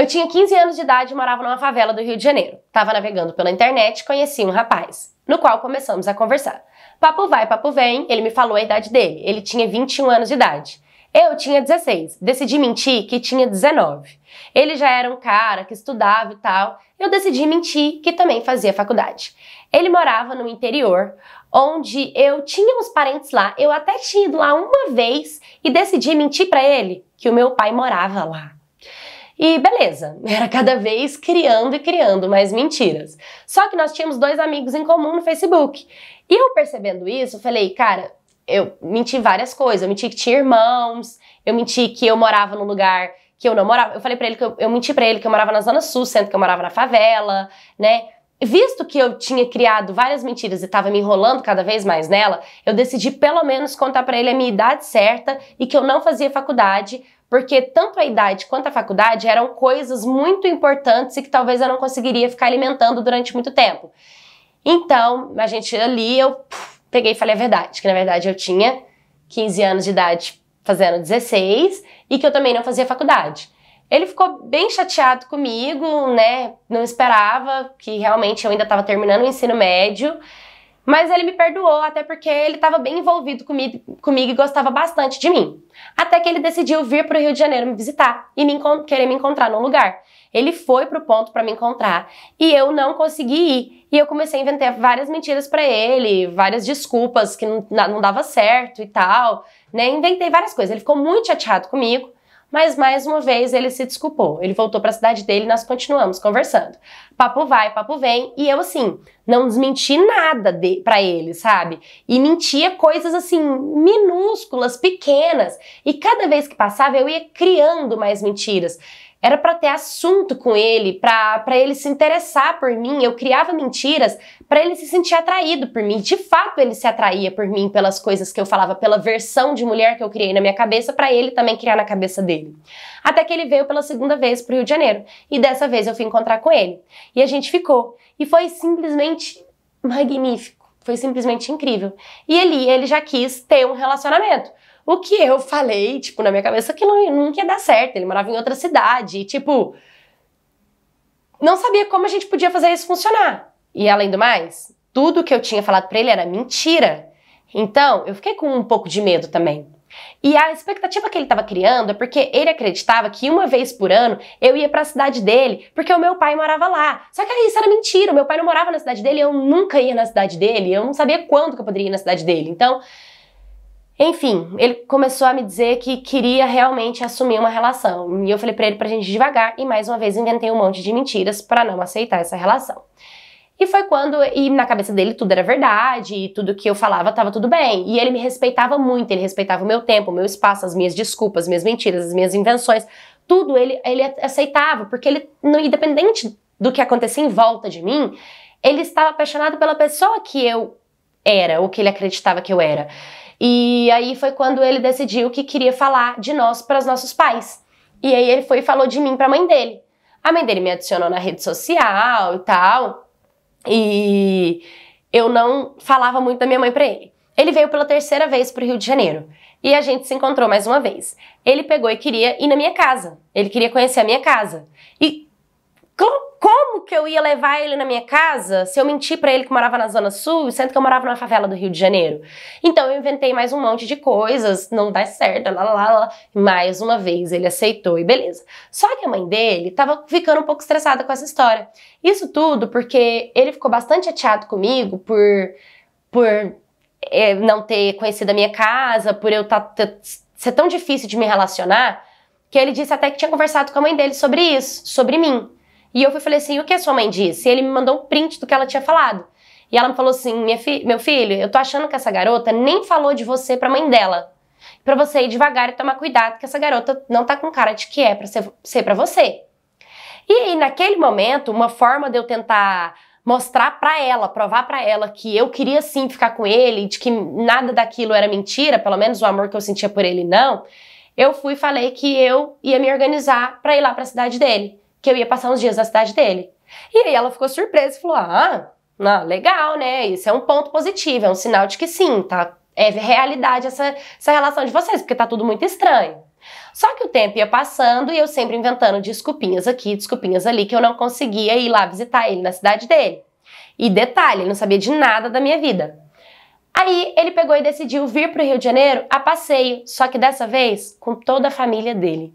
Eu tinha 15 anos de idade e morava numa favela do Rio de Janeiro. Tava navegando pela internet e conheci um rapaz, no qual começamos a conversar. Papo vai, papo vem, ele me falou a idade dele. Ele tinha 21 anos de idade. Eu tinha 16. Decidi mentir que tinha 19. Ele já era um cara que estudava e tal. Eu decidi mentir que também fazia faculdade. Ele morava no interior, onde eu tinha uns parentes lá. Eu até tinha ido lá uma vez e decidi mentir para ele que o meu pai morava lá. E beleza, era cada vez criando e criando mais mentiras. Só que nós tínhamos dois amigos em comum no Facebook. E eu percebendo isso, falei, cara, eu menti várias coisas. Eu menti que tinha irmãos, eu menti que eu morava num lugar que eu não morava. Eu falei para ele que eu, eu menti para ele que eu morava na zona sul, sendo que eu morava na favela, né? Visto que eu tinha criado várias mentiras e estava me enrolando cada vez mais nela, eu decidi pelo menos contar para ele a minha idade certa e que eu não fazia faculdade, porque tanto a idade quanto a faculdade eram coisas muito importantes e que talvez eu não conseguiria ficar alimentando durante muito tempo. Então, a gente ali, eu peguei e falei a verdade, que na verdade eu tinha 15 anos de idade fazendo 16 e que eu também não fazia faculdade. Ele ficou bem chateado comigo, né? Não esperava que realmente eu ainda estava terminando o ensino médio. Mas ele me perdoou, até porque ele estava bem envolvido comigo, comigo, e gostava bastante de mim. Até que ele decidiu vir para o Rio de Janeiro me visitar e me querer me encontrar num lugar. Ele foi para o ponto para me encontrar e eu não consegui ir. E eu comecei a inventar várias mentiras para ele, várias desculpas que não, não dava certo e tal. Né? Inventei várias coisas. Ele ficou muito chateado comigo. Mas mais uma vez ele se desculpou. Ele voltou para a cidade dele e nós continuamos conversando. Papo vai, papo vem. E eu, assim, não desmenti nada de, para ele, sabe? E mentia coisas, assim, minúsculas, pequenas. E cada vez que passava eu ia criando mais mentiras. Era para ter assunto com ele, para ele se interessar por mim. Eu criava mentiras para ele se sentir atraído por mim. De fato, ele se atraía por mim pelas coisas que eu falava, pela versão de mulher que eu criei na minha cabeça, para ele também criar na cabeça dele. Até que ele veio pela segunda vez pro Rio de Janeiro. E dessa vez eu fui encontrar com ele. E a gente ficou. E foi simplesmente magnífico. Foi simplesmente incrível. E ele, ele já quis ter um relacionamento. O que eu falei, tipo, na minha cabeça que não, nunca ia dar certo. Ele morava em outra cidade. E, tipo, não sabia como a gente podia fazer isso funcionar. E além do mais, tudo que eu tinha falado para ele era mentira. Então, eu fiquei com um pouco de medo também. E a expectativa que ele estava criando é porque ele acreditava que uma vez por ano eu ia para a cidade dele, porque o meu pai morava lá. Só que isso era mentira, o meu pai não morava na cidade dele, eu nunca ia na cidade dele, eu não sabia quando que eu poderia ir na cidade dele. Então, enfim, ele começou a me dizer que queria realmente assumir uma relação. E eu falei para ele pra gente devagar e mais uma vez inventei um monte de mentiras para não aceitar essa relação. E foi quando, e na cabeça dele tudo era verdade, e tudo que eu falava estava tudo bem. E ele me respeitava muito, ele respeitava o meu tempo, o meu espaço, as minhas desculpas, as minhas mentiras, as minhas invenções. Tudo ele, ele aceitava, porque ele, independente do que acontecia em volta de mim, ele estava apaixonado pela pessoa que eu era, ou que ele acreditava que eu era. E aí foi quando ele decidiu que queria falar de nós para os nossos pais. E aí ele foi e falou de mim para a mãe dele. A mãe dele me adicionou na rede social e tal. E eu não falava muito da minha mãe para ele. Ele veio pela terceira vez para o Rio de Janeiro e a gente se encontrou mais uma vez. Ele pegou e queria ir na minha casa. Ele queria conhecer a minha casa. E como, que eu ia levar ele na minha casa se eu menti para ele que morava na Zona Sul, sendo que eu morava numa favela do Rio de Janeiro? Então eu inventei mais um monte de coisas, não dá certo, lá, lá, lá. Mais uma vez ele aceitou e beleza. Só que a mãe dele tava ficando um pouco estressada com essa história. Isso tudo porque ele ficou bastante chateado comigo por. por é, não ter conhecido a minha casa, por eu tá, ser tão difícil de me relacionar, que ele disse até que tinha conversado com a mãe dele sobre isso, sobre mim. E eu falei assim: o que a sua mãe disse? E ele me mandou um print do que ela tinha falado. E ela me falou assim: fi meu filho, eu tô achando que essa garota nem falou de você pra mãe dela. Pra você ir devagar e tomar cuidado, que essa garota não tá com cara de que é pra ser, ser pra você. E aí, naquele momento, uma forma de eu tentar mostrar para ela, provar para ela que eu queria sim ficar com ele, de que nada daquilo era mentira, pelo menos o amor que eu sentia por ele não, eu fui e falei que eu ia me organizar para ir lá para cidade dele que eu ia passar uns dias na cidade dele. E aí ela ficou surpresa e falou: Ah, não, legal, né? Isso é um ponto positivo, é um sinal de que sim, tá? É realidade essa, essa relação de vocês, porque tá tudo muito estranho. Só que o tempo ia passando e eu sempre inventando desculpinhas aqui, desculpinhas ali, que eu não conseguia ir lá visitar ele na cidade dele. E detalhe, ele não sabia de nada da minha vida. Aí ele pegou e decidiu vir para o Rio de Janeiro a passeio, só que dessa vez com toda a família dele.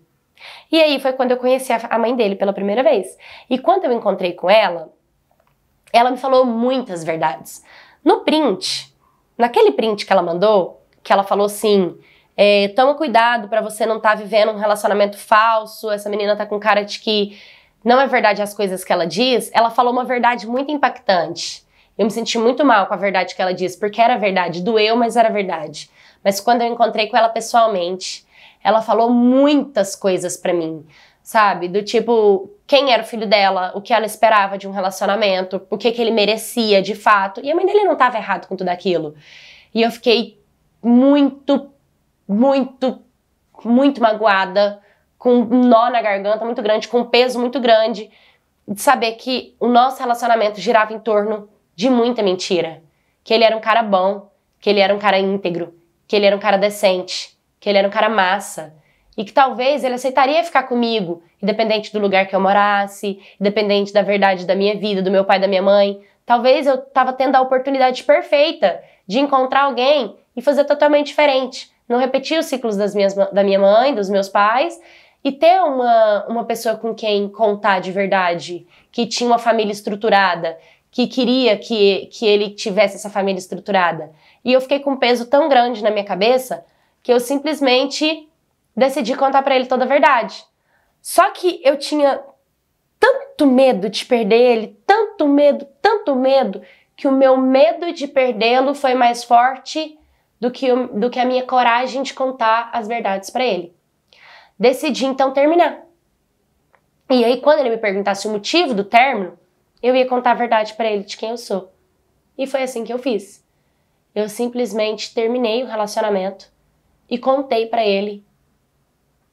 E aí foi quando eu conheci a mãe dele pela primeira vez. E quando eu encontrei com ela, ela me falou muitas verdades. No print, naquele print que ela mandou, que ela falou assim: é, toma cuidado para você não estar tá vivendo um relacionamento falso, essa menina tá com cara de que não é verdade as coisas que ela diz, ela falou uma verdade muito impactante. Eu me senti muito mal com a verdade que ela disse, porque era verdade, doeu, mas era verdade. Mas quando eu encontrei com ela pessoalmente, ela falou muitas coisas para mim, sabe? Do tipo, quem era o filho dela, o que ela esperava de um relacionamento, o que, que ele merecia de fato. E a mãe dele não estava errado com tudo aquilo. E eu fiquei muito, muito, muito magoada, com um nó na garganta muito grande, com um peso muito grande, de saber que o nosso relacionamento girava em torno de muita mentira. Que ele era um cara bom, que ele era um cara íntegro, que ele era um cara decente, que ele era um cara massa e que talvez ele aceitaria ficar comigo, independente do lugar que eu morasse, independente da verdade da minha vida, do meu pai, da minha mãe. Talvez eu estava tendo a oportunidade perfeita de encontrar alguém e fazer totalmente diferente, não repetir os ciclos das minhas, da minha mãe, dos meus pais e ter uma, uma pessoa com quem contar de verdade, que tinha uma família estruturada, que queria que, que ele tivesse essa família estruturada. E eu fiquei com um peso tão grande na minha cabeça que eu simplesmente decidi contar para ele toda a verdade. Só que eu tinha tanto medo de perder ele, tanto medo, tanto medo, que o meu medo de perdê-lo foi mais forte do que, o, do que a minha coragem de contar as verdades para ele. Decidi então terminar. E aí, quando ele me perguntasse o motivo do término, eu ia contar a verdade para ele de quem eu sou. E foi assim que eu fiz. Eu simplesmente terminei o relacionamento e contei para ele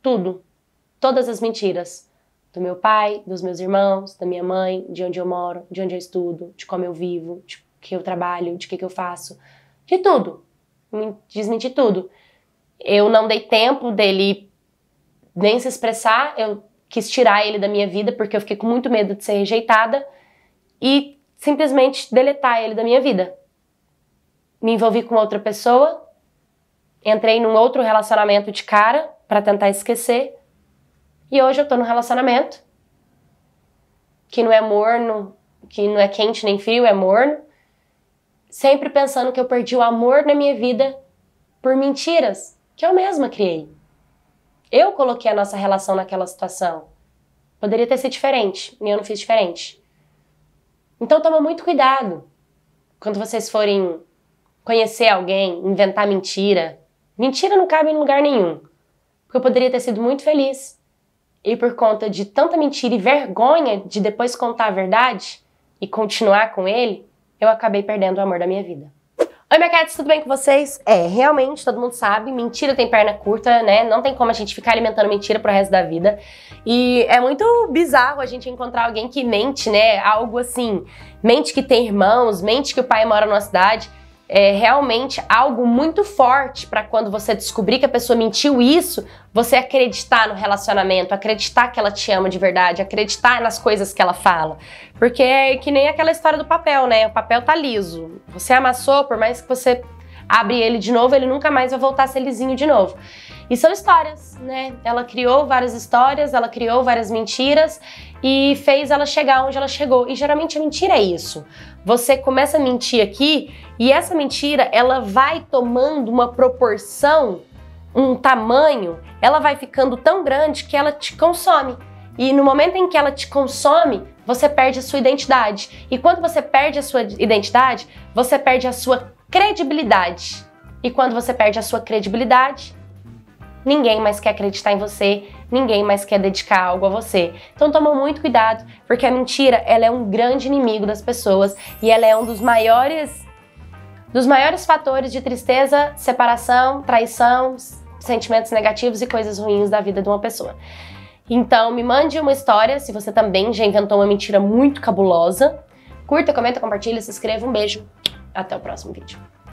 tudo, todas as mentiras do meu pai, dos meus irmãos, da minha mãe, de onde eu moro, de onde eu estudo, de como eu vivo, de que eu trabalho, de que que eu faço, de tudo. Desmenti tudo. Eu não dei tempo dele nem se expressar, eu quis tirar ele da minha vida porque eu fiquei com muito medo de ser rejeitada e simplesmente deletar ele da minha vida. Me envolvi com outra pessoa entrei num outro relacionamento de cara para tentar esquecer. E hoje eu tô num relacionamento que não é morno, que não é quente nem frio, é morno. Sempre pensando que eu perdi o amor na minha vida por mentiras que eu mesma criei. Eu coloquei a nossa relação naquela situação. Poderia ter sido diferente, e eu não fiz diferente. Então toma muito cuidado quando vocês forem conhecer alguém, inventar mentira, Mentira não cabe em lugar nenhum. Porque eu poderia ter sido muito feliz. E por conta de tanta mentira e vergonha de depois contar a verdade e continuar com ele, eu acabei perdendo o amor da minha vida. Oi, mercados, tudo bem com vocês? É, realmente, todo mundo sabe, mentira tem perna curta, né? Não tem como a gente ficar alimentando mentira pro resto da vida. E é muito bizarro a gente encontrar alguém que mente, né? Algo assim, mente que tem irmãos, mente que o pai mora numa cidade é realmente algo muito forte para quando você descobrir que a pessoa mentiu isso, você acreditar no relacionamento, acreditar que ela te ama de verdade, acreditar nas coisas que ela fala. Porque é que nem aquela história do papel, né? O papel tá liso. Você amassou, por mais que você abre ele de novo, ele nunca mais vai voltar a ser lisinho de novo. E são histórias, né? Ela criou várias histórias, ela criou várias mentiras e fez ela chegar onde ela chegou. E geralmente a mentira é isso. Você começa a mentir aqui e essa mentira ela vai tomando uma proporção, um tamanho, ela vai ficando tão grande que ela te consome. E no momento em que ela te consome, você perde a sua identidade. E quando você perde a sua identidade, você perde a sua credibilidade. E quando você perde a sua credibilidade, ninguém mais quer acreditar em você, ninguém mais quer dedicar algo a você. Então toma muito cuidado, porque a mentira, ela é um grande inimigo das pessoas e ela é um dos maiores dos maiores fatores de tristeza, separação, traição, sentimentos negativos e coisas ruins da vida de uma pessoa. Então, me mande uma história se você também já inventou uma mentira muito cabulosa. Curta, comenta, compartilha, se inscreva. Um beijo. Até o próximo vídeo.